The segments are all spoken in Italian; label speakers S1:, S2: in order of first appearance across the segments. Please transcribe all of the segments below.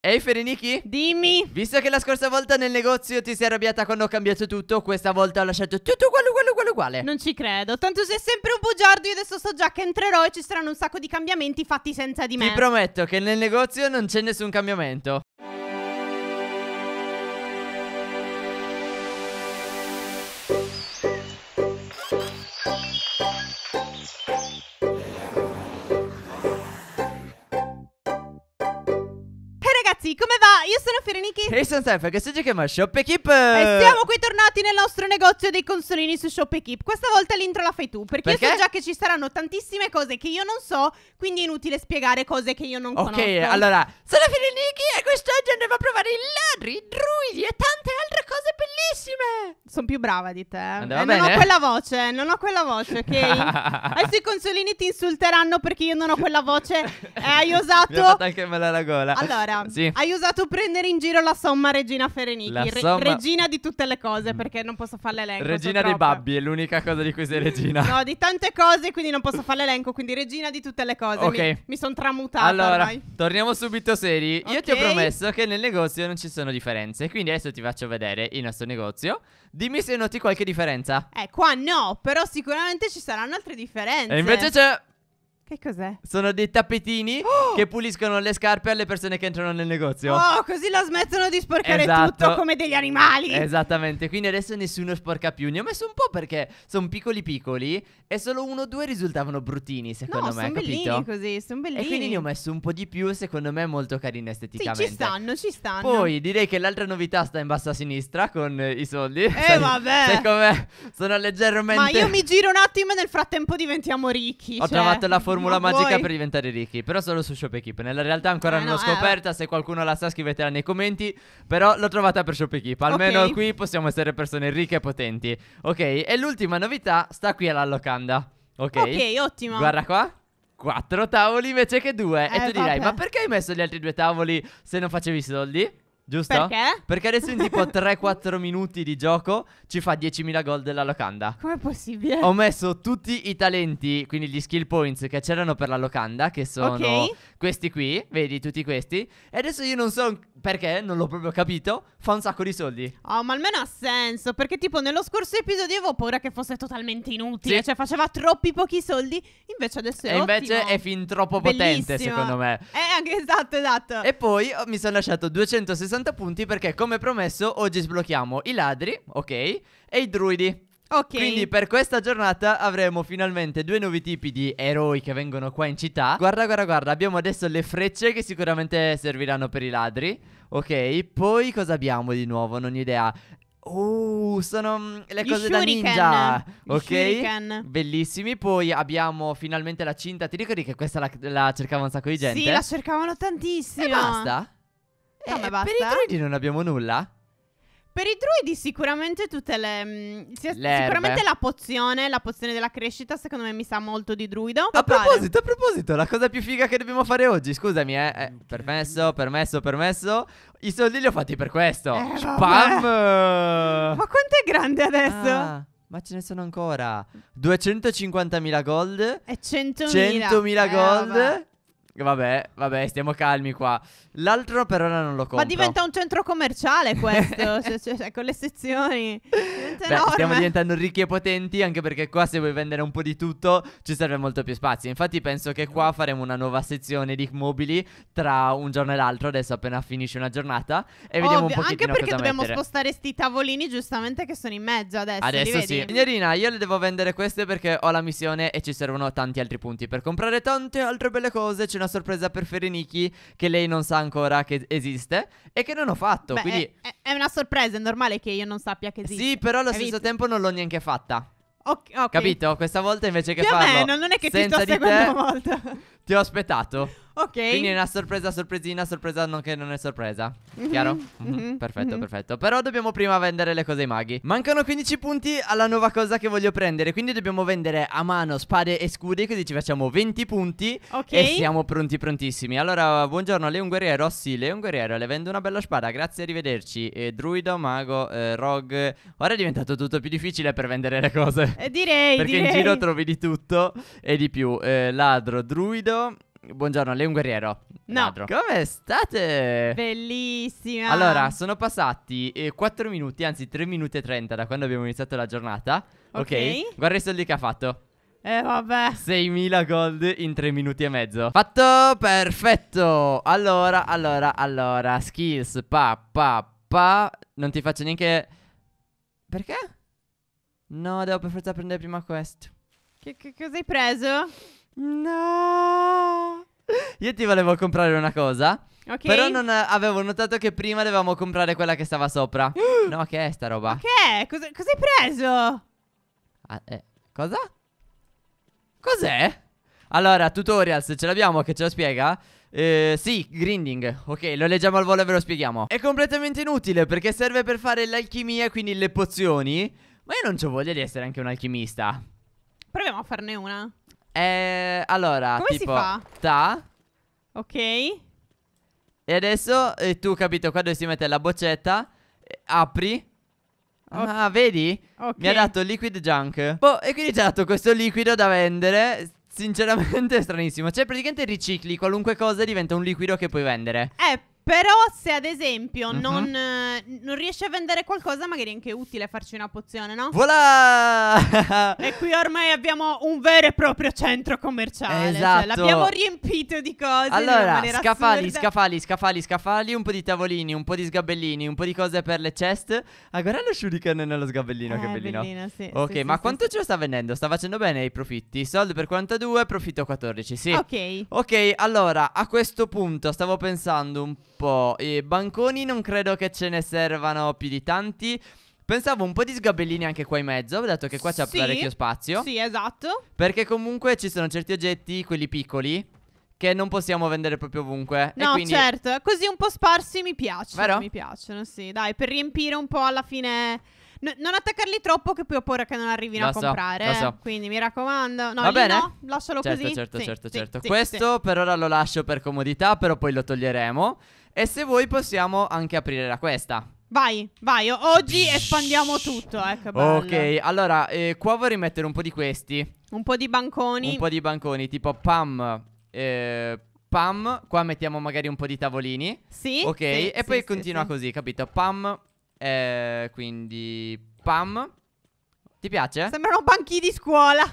S1: Ehi Fereniki Dimmi Visto che la scorsa volta nel negozio ti sei arrabbiata quando ho cambiato tutto Questa volta ho lasciato tutto uguale uguale uguale uguale Non ci credo Tanto sei sempre un bugiardo Io adesso so già che
S2: entrerò e ci saranno un sacco di cambiamenti fatti senza di me Ti prometto
S1: che nel negozio non c'è nessun cambiamento
S2: ragazzi, come va? Io sono Fereniki E sono
S1: Stefano, che si chiama Shop Equip E siamo
S2: qui tornati nel nostro negozio dei consolini su Shop Equip Questa volta l'intro la fai tu, perché, perché? io so già che ci saranno tantissime cose che io non so Quindi è inutile spiegare cose che io non okay, conosco Ok, allora, sono Fereniki e quest'oggi andremo a provare i ladri, i druidi e tante altre cose bellissime Sono più brava di te Andava eh, bene? Non ho quella voce, non ho quella voce, ok? Adesso i consolini ti insulteranno perché io non ho quella voce Eh, hai osato Mi ha fatto
S1: anche male la gola Allora, sì.
S2: Hai usato prendere in giro la somma Regina Ferenichi, la Re- regina di tutte le cose, perché non posso fare l'elenco. Regina dei babbi
S1: è l'unica cosa di cui sei regina. no,
S2: di tante cose, quindi non posso fare l'elenco, quindi regina di tutte le cose. Ok. Mi, mi sono tramutata Allora, ormai.
S1: torniamo subito seri. Okay. Io ti ho promesso che nel negozio non ci sono differenze, quindi adesso ti faccio vedere il nostro negozio. Dimmi se noti qualche differenza.
S2: Eh, qua no, però sicuramente ci saranno altre differenze. E invece c'è... Che cos'è?
S1: Sono dei tappetini oh! che puliscono le scarpe alle persone che entrano nel negozio. Oh,
S2: così la smettono di sporcare esatto. tutto come degli animali.
S1: Esattamente, quindi adesso nessuno sporca più. Ne ho messo un po' perché sono piccoli piccoli e solo uno o due risultavano bruttini, secondo no, me, sono bellini così,
S2: sono bellini. E quindi ne ho
S1: messo un po' di più, secondo me molto carine esteticamente. Sì, ci
S2: stanno, ci stanno. Poi
S1: direi che l'altra novità sta in basso a sinistra con i soldi. Eh sai, vabbè. Sai com'è? Sono leggermente Ma io mi
S2: giro un attimo e nel frattempo diventiamo ricchi, Ho cioè... trovato la forma formula magica puoi? per
S1: diventare ricchi, però solo su ShopEquip. Nella realtà ancora eh non no, l'ho eh. scoperta, eh. se qualcuno la sa scrivetela nei commenti, però l'ho trovata per ShopEquip. Almeno okay. qui possiamo essere persone ricche e potenti. Ok, e l'ultima novità sta qui alla locanda. Ok, ok, ottimo. Guarda qua. Quattro tavoli invece che due. Eh, e tu dirai, vabbè. ma perché hai messo gli altri due tavoli se non facevi soldi? Giusto? Perché? Perché adesso in tipo 3-4 minuti di gioco ci fa 10.000 gol della locanda. Com'è possibile? Ho messo tutti i talenti, quindi gli skill points che c'erano per la locanda, che sono Ok. Questi qui, vedi tutti questi. E adesso io non so perché, non l'ho proprio capito, fa un sacco di soldi.
S2: Oh, ma almeno ha senso, perché tipo nello scorso episodio avevo paura che fosse totalmente inutile, sì. cioè faceva troppi pochi soldi, invece adesso è E ottimo. invece è
S1: fin troppo potente, Bellissimo. secondo me. Eh, anche esatto, esatto. E poi oh, mi sono lasciato 260 punti perché come promesso oggi sblocchiamo i ladri, ok, e i druidi. Ok. Quindi per questa giornata avremo finalmente due nuovi tipi di eroi che vengono qua in città. Guarda, guarda, guarda, abbiamo adesso le frecce che sicuramente serviranno per i ladri. Ok, poi cosa abbiamo di nuovo? Non ho idea. Oh, sono mm, le cose da ninja. ok, bellissimi. Poi abbiamo finalmente la cinta. Ti ricordi che questa la, la cercava un sacco di gente? Sì, la
S2: cercavano tantissimo. E basta. No, eh, basta. Per i druidi
S1: non abbiamo nulla.
S2: Per i druidi sicuramente tutte le... mh, mm, sia- sicuramente la pozione, la pozione della crescita secondo me mi sa molto di druido. A
S1: proposito, a proposito, la cosa più figa che dobbiamo fare oggi, scusami, eh. eh, permesso, permesso, permesso. I soldi li ho fatti per questo. Eh, Spam! Ma
S2: quanto è grande adesso? Ah,
S1: ma ce ne sono ancora 250.000 gold,
S2: E 100.000. 100.000 Eh, gold vabbè.
S1: Vabbè, vabbè, stiamo calmi qua. L'altro per ora non lo compro. Ma diventa un
S2: centro commerciale questo, cioè, cioè, cioè, con le sezioni. Beh, stiamo
S1: diventando ricchi e potenti anche perché qua se vuoi vendere un po' di tutto ci serve molto più spazio. Infatti penso che qua faremo una nuova sezione di mobili tra un giorno e l'altro, adesso appena finisce una giornata e Ovvio, vediamo un pochino Anche perché dobbiamo mettere.
S2: spostare sti tavolini giustamente che sono in mezzo adesso. Adesso sì.
S1: Signorina, io le devo vendere queste perché ho la missione e ci servono tanti altri punti per comprare tante altre belle cose. Ce ne una sorpresa per Fereniki che lei non sa ancora che esiste e che non ho fatto. Beh, quindi... è,
S2: è, una sorpresa, è normale che io non sappia che esiste. Sì, però allo stesso
S1: tempo non l'ho neanche fatta. Okay, okay. Capito? Questa volta invece che Più farlo meno, non è che senza ti sto seguendo molto. Ti ho aspettato. Ok. Quindi è una sorpresa, sorpresina, sorpresa non che non è sorpresa. Mm-hmm. Chiaro? Mm-hmm. Mm-hmm. Perfetto, perfetto. Però dobbiamo prima vendere le cose ai maghi. Mancano 15 punti alla nuova cosa che voglio prendere. Quindi dobbiamo vendere a mano spade e scudi. Così ci facciamo 20 punti. Ok. E siamo pronti, prontissimi. Allora, buongiorno, lei è un guerriero? Sì, lei è un guerriero. Le vendo una bella spada. Grazie, arrivederci. E druido, mago, eh, rogue. Ora è diventato tutto più difficile per vendere le cose. Eh, direi. Perché direi. in giro trovi di tutto e di più. Eh, ladro, druido. Buongiorno, lei è un guerriero. No. Ladro. Come state?
S2: Bellissima. Allora,
S1: sono passati eh, 4 minuti, anzi 3 minuti e 30 da quando abbiamo iniziato la giornata. Ok. okay. Guarda i soldi che ha fatto. Eh vabbè 6.000 gold in 3 minuti e mezzo Fatto perfetto Allora, allora, allora Skills, pa, pa, pa Non ti faccio neanche Perché?
S2: No, devo per forza
S1: prendere prima questo
S2: Che, che cosa hai preso?
S1: No. Io ti volevo comprare una cosa. Ok. Però non eh, avevo notato che prima dovevamo comprare quella che stava sopra. no, che è sta roba? Che
S2: è? Cos- Cos'hai preso? Ah,
S1: eh, cosa? Cos'è? Allora, tutorials, ce l'abbiamo che ce lo spiega? Eh, sì, grinding. Ok, lo leggiamo al volo e ve lo spieghiamo. È completamente inutile perché serve per fare l'alchimia, quindi le pozioni. Ma io non ho voglia di essere anche un alchimista.
S2: Proviamo a farne una.
S1: Eh, allora, Come tipo, si fa? Ta. Ok. E adesso eh, tu, capito, qua dove si mette la boccetta, eh, apri. Okay. Ah, vedi? Okay. Mi ha dato liquid junk. Boh, e quindi ci ha dato questo liquido da vendere. Sinceramente è stranissimo. Cioè, praticamente ricicli qualunque cosa e diventa un liquido che puoi vendere.
S2: Eh, però se ad esempio uh-huh. non, eh, non riesci a vendere qualcosa, magari è anche utile farci una pozione, no? Voilà! e qui ormai abbiamo un vero e proprio centro commerciale. Cioè, esatto. Cioè, l'abbiamo riempito di cose. Allora, scafali, assurda. scafali,
S1: scafali, scafali, un po' di tavolini, un po' di sgabellini, un po' di cose per le chest. Ah, guarda lo shuriken nello sgabellino, eh, che bellino. bellino
S2: sì, ok, sì, ma sì, quanto
S1: ce lo sta vendendo? Sta facendo bene i profitti. Soldi per 42, profitto 14, sì. Ok. Ok, allora, a questo punto stavo pensando un po' gruppo e banconi non credo che ce ne servano più di tanti. Pensavo un po' di sgabellini anche qua in mezzo, ho che qua c'è sì, parecchio spazio. Sì,
S2: esatto.
S1: Perché comunque ci sono certi oggetti, quelli piccoli, che non possiamo vendere proprio ovunque. No, quindi... certo,
S2: così un po' sparsi mi piacciono. Vero? Mi piacciono, sì. Dai, per riempire un po' alla fine No, non attaccarli troppo, che poi ho paura che non arrivino lo a comprare. Eh. So. Quindi mi raccomando. No, Va bene? no, lascialo certo, così. Certo, sì, certo, sì, certo. Sì, Questo
S1: per ora lo lascio per comodità, però poi lo toglieremo. E se vuoi possiamo anche aprire la questa.
S2: Vai, vai, oggi espandiamo tutto, ecco, Ok,
S1: allora, eh, qua vorrei mettere un po' di questi Un po' di banconi Un po' di banconi, tipo pam, eh, pam Qua mettiamo magari un po' di tavolini Sì Ok, sì, e sì, poi sì, continua così, capito? Pam, eh, quindi, pam. Ti piace?
S2: Sembrano banchi di scuola.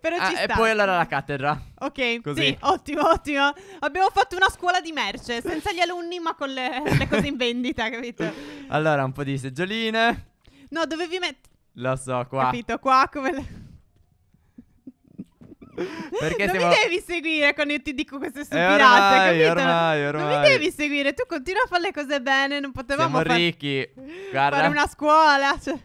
S2: Però ah, ci sta. E poi allora la cattedra. Ok, Così. sì, ottimo, ottimo. Abbiamo fatto una scuola di merce, senza gli alunni ma con le, le cose in vendita, capito?
S1: Allora, un po' di seggioline.
S2: No, dovevi mettere...
S1: Lo so, qua. Capito,
S2: qua come... Le...
S1: Perché non stiamo... mi
S2: devi seguire quando io ti dico queste eh, stupidate, ormai, capito? Ormai,
S1: ormai. Non mi devi
S2: seguire, tu continua a fare le cose bene, non potevamo Siamo far...
S1: ricchi. Guarda. fare una
S2: scuola. Cioè.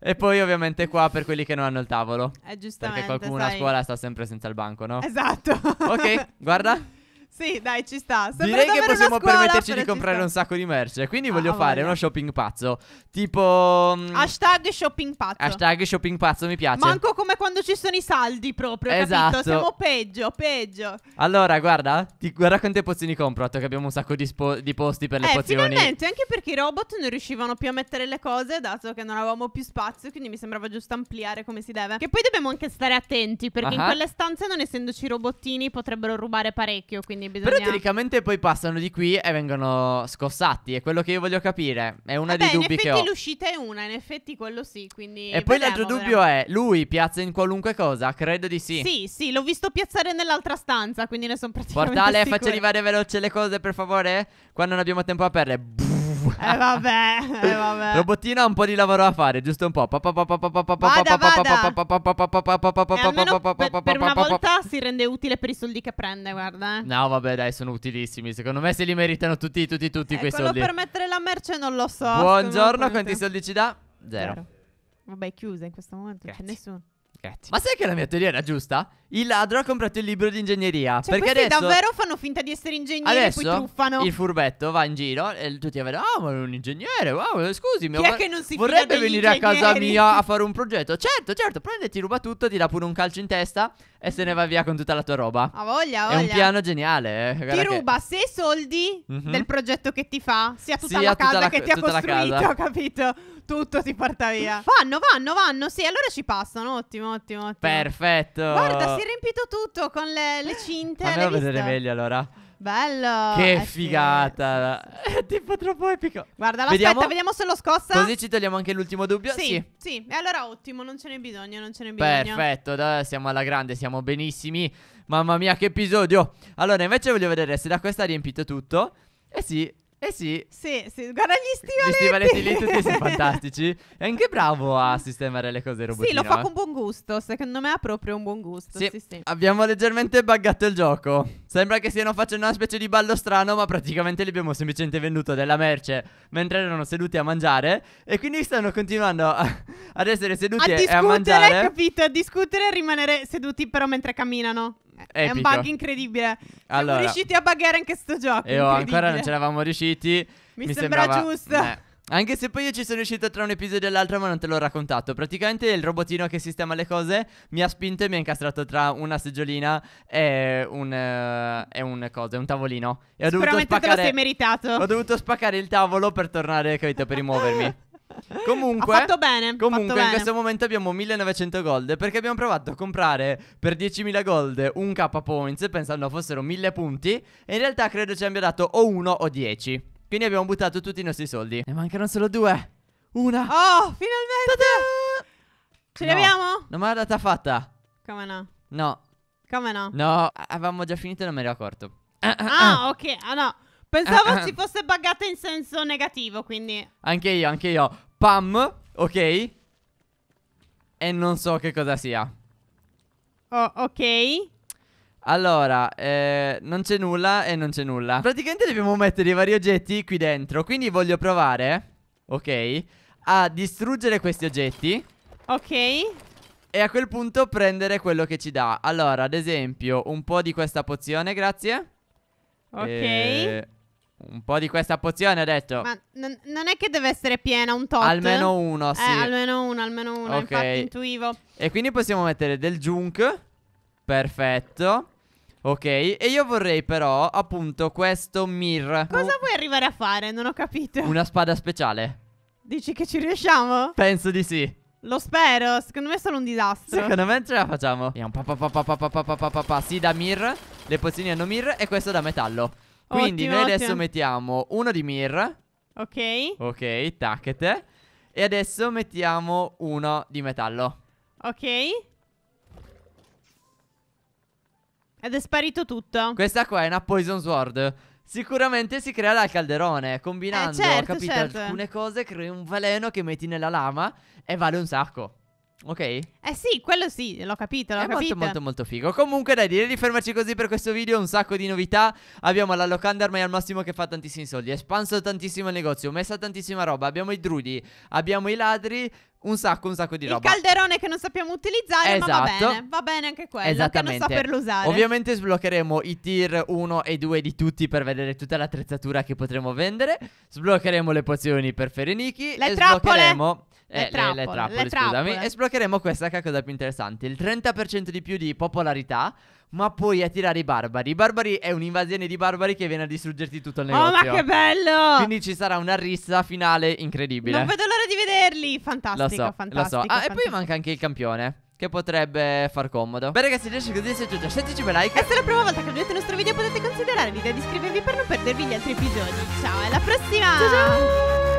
S1: E poi ovviamente qua per quelli che non hanno il tavolo. Eh, giustamente. Perché qualcuno sai. a scuola sta sempre senza il banco, no? Esatto. ok, guarda.
S2: Sì, dai, ci sta. Sembra Direi che possiamo scuola, permetterci di comprare
S1: un sacco di merce. Quindi ah, voglio vabbè. fare uno shopping pazzo. Tipo. Mm, Hashtag
S2: shopping pazzo. Hashtag
S1: shopping pazzo mi piace. Manco
S2: come quando ci sono i saldi proprio. Esatto. Capito? Siamo peggio, peggio.
S1: Allora, guarda, ti, guarda quante pozioni compro. Dato che abbiamo un sacco di, di posti per le eh, pozioni. Finalmente,
S2: anche perché i robot non riuscivano più a mettere le cose, dato che non avevamo più spazio. Quindi mi sembrava giusto ampliare come si deve. Che poi dobbiamo anche stare attenti, perché uh -huh. in quelle stanze, non essendoci robottini, potrebbero rubare parecchio. Quindi quindi bisogna... Però
S1: teoricamente poi passano di qui e vengono scossati. È quello che io voglio capire. È una Vabbè, dei dubbi che ho. in effetti
S2: l'uscita è una, in effetti quello sì, quindi... E poi l'altro dubbio
S1: è, lui piazza in qualunque cosa? Credo di sì. Sì,
S2: sì, l'ho visto piazzare nell'altra stanza, quindi ne sono praticamente Portale, sicura. faccia arrivare
S1: veloce le cose, per favore. Qua non abbiamo tempo a perdere. Eh
S2: vabbè, eh vabbè.
S1: Robottino ha un po' di lavoro da fare, giusto un po'. Per una volta
S2: si rende utile per i soldi che prende, guarda.
S1: No, vabbè, dai, sono utilissimi. Secondo me se li meritano tutti, tutti, tutti quei soldi. Quello per
S2: mettere la merce non lo so. Buongiorno, quanti soldi
S1: ci dà? Zero.
S2: Vabbè, chiusa in questo momento, non c'è nessuno.
S1: Grazie. Ma sai che la mia teoria era giusta? il ladro ha comprato il libro di ingegneria. Cioè, perché adesso davvero
S2: fanno finta di essere ingegneri e poi truffano. Il
S1: furbetto va in giro e tutti avranno. Ah, ma è un ingegnere. Wow, scusi, mio che non si vorrebbe venire a casa mia a fare un progetto. Certo, certo, prende, ti ruba tutto, ti dà pure un calcio in testa e se ne va via con tutta la tua roba. Ha
S2: voglia, voglia. È un piano
S1: geniale. Eh. Ti ruba
S2: sia i soldi mm -hmm. del progetto che ti fa, sia tutta sia la casa tutta la, che ti ha costruito, capito? Tutto ti porta via. Vanno, vanno, vanno. Sì, allora ci passano. Ottimo, ottimo, ottimo.
S1: Perfetto. Guarda, si è
S2: riempito tutto con le, le cinte. Andiamo a vedere meglio allora. Bello! Che eh,
S1: figata! Sì. È tipo troppo epico. Guarda,
S2: vediamo? aspetta, vediamo se lo scossa. Così
S1: ci togliamo anche l'ultimo dubbio. Sì, sì,
S2: sì. E allora ottimo, non ce n'è bisogno, non ce n'è bisogno. Perfetto,
S1: da, siamo alla grande, siamo benissimi. Mamma mia, che episodio! Allora, invece voglio vedere se da questa ha riempito tutto. Eh sì, eh sì.
S2: Sì, sì. Guarda gli stivaletti. Gli stivaletti lì tutti sono
S1: fantastici. È anche bravo a mm. sistemare le cose robotino. Sì, lo fa eh. con
S2: buon gusto. Secondo me ha proprio un buon gusto. Sì. sì, sì.
S1: Abbiamo leggermente buggato il gioco. Sembra che stiano facendo una specie di ballo strano, ma praticamente li abbiamo semplicemente venduto della merce mentre erano seduti a mangiare. E quindi stanno continuando a, ad essere seduti a e a mangiare. A discutere,
S2: capito? A discutere e rimanere seduti però mentre camminano. È un bug incredibile. Allora, Siamo riusciti a buggare anche sto gioco. E ancora non ci
S1: eravamo riusciti. Mi, mi sembra sembrava... giusto. Eh. Anche se poi io ci sono riuscito tra un episodio e l'altro, ma non te l'ho raccontato. Praticamente il robotino che sistema le cose mi ha spinto e mi ha incastrato tra una seggiolina e un, eh, e un, cosa, un tavolino. E ho dovuto spaccare, te lo sei meritato. Ho dovuto spaccare il tavolo per tornare, capito, per rimuovermi. Comunque, fatto bene, comunque fatto in bene. questo momento abbiamo 1900 gold perché abbiamo provato a comprare per 10.000 gold un K points pensando fossero 1000 punti e in realtà credo ci abbia dato o 1 o 10. Quindi abbiamo buttato tutti i nostri soldi. Ne mancano solo due.
S2: Una. Oh, finalmente! Ta Ce no. l'abbiamo?
S1: Non me l'ha data fatta. Come no? No. Come no? No, avevamo già finito e non me ne ero accorto. ah,
S2: ah. ah ok. Ah no. Pensavo ah, ah. si fosse buggata in senso negativo, quindi...
S1: Anche io, anche io. Pam, ok? E non so che cosa sia. Oh, ok. Allora, eh, non c'è nulla e non c'è nulla. Praticamente dobbiamo mettere i vari oggetti qui dentro, quindi voglio provare, ok, a distruggere questi oggetti. Ok. E a quel punto prendere quello che ci dà. Allora, ad esempio, un po' di questa pozione, grazie. Ok. E... Eh, un po' di questa pozione ho detto. Ma
S2: non, non è che deve essere piena un tot? Almeno uno, sì. Eh, almeno uno, almeno uno, Ok. infatti intuivo.
S1: E quindi possiamo mettere del junk. Perfetto. Ok, e io vorrei però appunto questo mir. Cosa vuoi arrivare a fare? Non ho capito. Una spada speciale.
S2: Dici che ci riusciamo?
S1: Penso di sì.
S2: Lo spero, secondo me è solo un disastro. Secondo
S1: me ce la facciamo. Vediamo, pa Sì, da mir. Le pozioni hanno mir e questo da metallo. Quindi ottimo, noi adesso ottimo. mettiamo uno di Mir. Ok. Ok, tacchete. E adesso mettiamo uno di metallo. Ok. Ed
S2: è sparito tutto.
S1: Questa qua è una poison sword. Sicuramente si crea dal calderone. Combinando, eh certo, capito, certo. alcune cose, crei un veleno che metti nella lama e vale un sacco. Ok? Eh sì, quello sì, l'ho capito, l'ho È capito. molto molto molto figo. Comunque dai, direi di fermarci così per questo video, un sacco di novità. Abbiamo la locanda ormai al massimo che fa tantissimi soldi, espanso tantissimo il negozio, messa tantissima roba, abbiamo i drudi, abbiamo i ladri, un sacco, un sacco di roba. Il
S2: calderone che non sappiamo utilizzare, esatto. ma va esatto. bene, va bene anche quello. Esattamente. Che non saperlo usare. Ovviamente
S1: sbloccheremo i tier 1 e 2 di tutti per vedere tutta l'attrezzatura che potremo vendere. Sbloccheremo le pozioni per Fereniki. Le e trappole. sbloccheremo eh, le, trappole, le, le trappole, le trappole. scusami. E sbloccheremo questa che è la cosa più interessante. Il 30% di più di popolarità, ma puoi attirare i barbari. I barbari è un'invasione di barbari che viene a distruggerti tutto il negozio. Oh, ma che bello! Quindi ci sarà una rissa finale incredibile. Non vedo
S2: l'ora di vederli. Fantastico, lo so, fantastico. Lo so. Ah, fantastico. e
S1: poi manca anche il campione. Che potrebbe far comodo Beh ragazzi se così se è tutto Scettici like
S2: E se è la prima volta che vedete il nostro video Potete considerare di iscrivervi per non perdervi gli altri episodi Ciao alla prossima Ciao ciao